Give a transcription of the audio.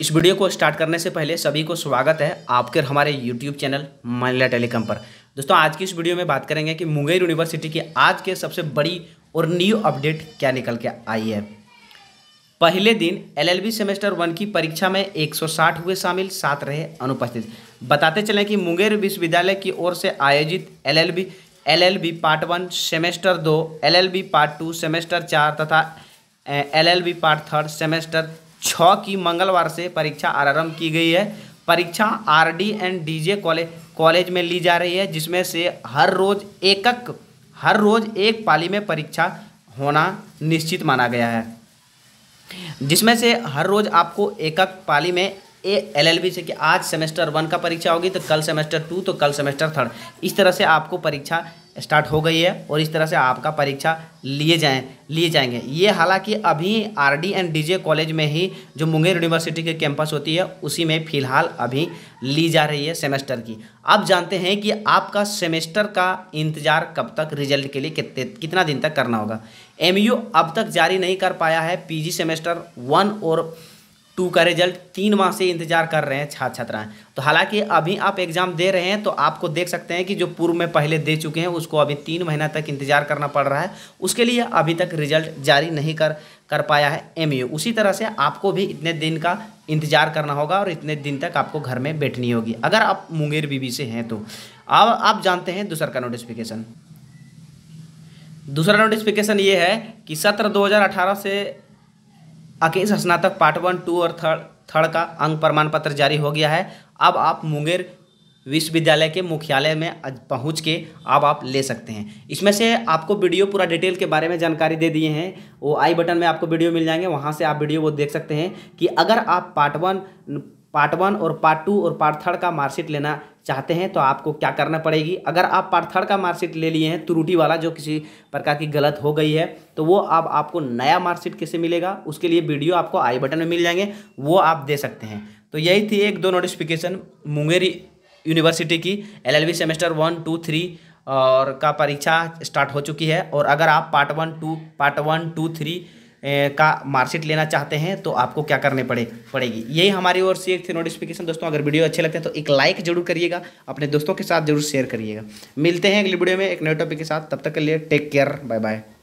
इस वीडियो को स्टार्ट करने से पहले सभी को स्वागत है आपके हमारे यूट्यूब चैनल महिला टेलीकॉम पर दोस्तों आज की इस वीडियो में बात करेंगे कि मुंगेर यूनिवर्सिटी की आज के सबसे बड़ी और न्यू अपडेट क्या निकल के आई है पहले दिन एलएलबी सेमेस्टर वन की परीक्षा में 160 हुए शामिल सात रहे अनुपस्थित बताते चलें कि मुंगेर विश्वविद्यालय की ओर से आयोजित LLB LLB part one semester दो एलएलबी पार्ट टू सेमेस्टर चार तथा एलएलबी पार्ट थर्ड सेमेस्टर छः की मंगलवार से परीक्षा आरंभ की गई है परीक्षा RD and DJ college college में ली जा रही है जिसमें से हर रोज एकक हर रोज एक पाली में परीक्षा होना निश्चित माना गया है जिसमें से हर रोज आपको एकक पाली में ए एलएलबी से कि आज सेमेस्टर वन का परीक्षा होगी तो कल सेमेस्टर टू तो कल सेमेस्टर थर्ड इस तरह से आपको परीक्षा स्टार्ट हो गई है और इस तरह से आपका परीक्षा लिए जाए लिए जाएंगे ये हालांकि अभी आरडी एंड डीजे कॉलेज में ही जो मुंगेर यूनिवर्सिटी के कैंपस होती है उसी में फ़िलहाल अभी ली जा रही है सेमेस्टर की अब जानते हैं कि आपका सेमेस्टर का इंतज़ार कब तक रिजल्ट के लिए कितने कितना दिन तक करना होगा यू अब तक जारी नहीं कर पाया है जी सेमेस्टर वन और टू का रिजल्ट तीन माह से इंतजार कर रहे हैं छात्र छात्राएं तो हालांकि अभी आप एग्ज़ाम दे रहे हैं तो आपको देख सकते हैं कि जो पूर्व में पहले दे चुके हैं उसको अभी तीन महीना तक इंतजार करना पड़ रहा है उसके लिए अभी तक रिजल्ट जारी नहीं कर कर पाया है एम उसी तरह से आपको भी इतने दिन का इंतजार करना होगा और इतने दिन तक आपको घर में बैठनी होगी अगर आप मुंगेर बीबी से हैं तो अब आप जानते हैं दूसर का नोटिफिकेशन दूसरा नोटिफिकेशन ये है कि सत्र 2018 से अकेश स्नातक पार्ट वन टू और थर्ड थर्ड का अंग प्रमाण पत्र जारी हो गया है अब आप मुंगेर विश्वविद्यालय के मुख्यालय में पहुंच के अब आप ले सकते हैं इसमें से आपको वीडियो पूरा डिटेल के बारे में जानकारी दे दिए हैं वो आई बटन में आपको वीडियो मिल जाएंगे वहाँ से आप वीडियो वो देख सकते हैं कि अगर आप पार्ट वन पार्ट वन और पार्ट टू और पार्ट थर्ड का मार्कशीट लेना चाहते हैं तो आपको क्या करना पड़ेगी अगर आप पार्ट थर्ड का मार्कशीट ले लिए हैं त्रुटि वाला जो किसी प्रकार की गलत हो गई है तो वो अब आपको नया मार्कशीट कैसे मिलेगा उसके लिए वीडियो आपको आई बटन में मिल जाएंगे वो आप दे सकते हैं तो यही थी एक दो नोटिफिकेशन मुंगेर यूनिवर्सिटी की L semester one two three और का परीक्षा स्टार्ट हो चुकी है और अगर आप part one two part one two three का मार्कशीट लेना चाहते हैं तो आपको क्या करने पड़े पड़ेगी यही हमारी ओर से एक थी नोटिफिकेशन दोस्तों अगर वीडियो अच्छे लगते हैं तो एक लाइक जरूर करिएगा अपने दोस्तों के साथ जरूर शेयर करिएगा मिलते हैं अगली वीडियो में एक नए टॉपिक के साथ तब तक के लिए टेक केयर बाय बाय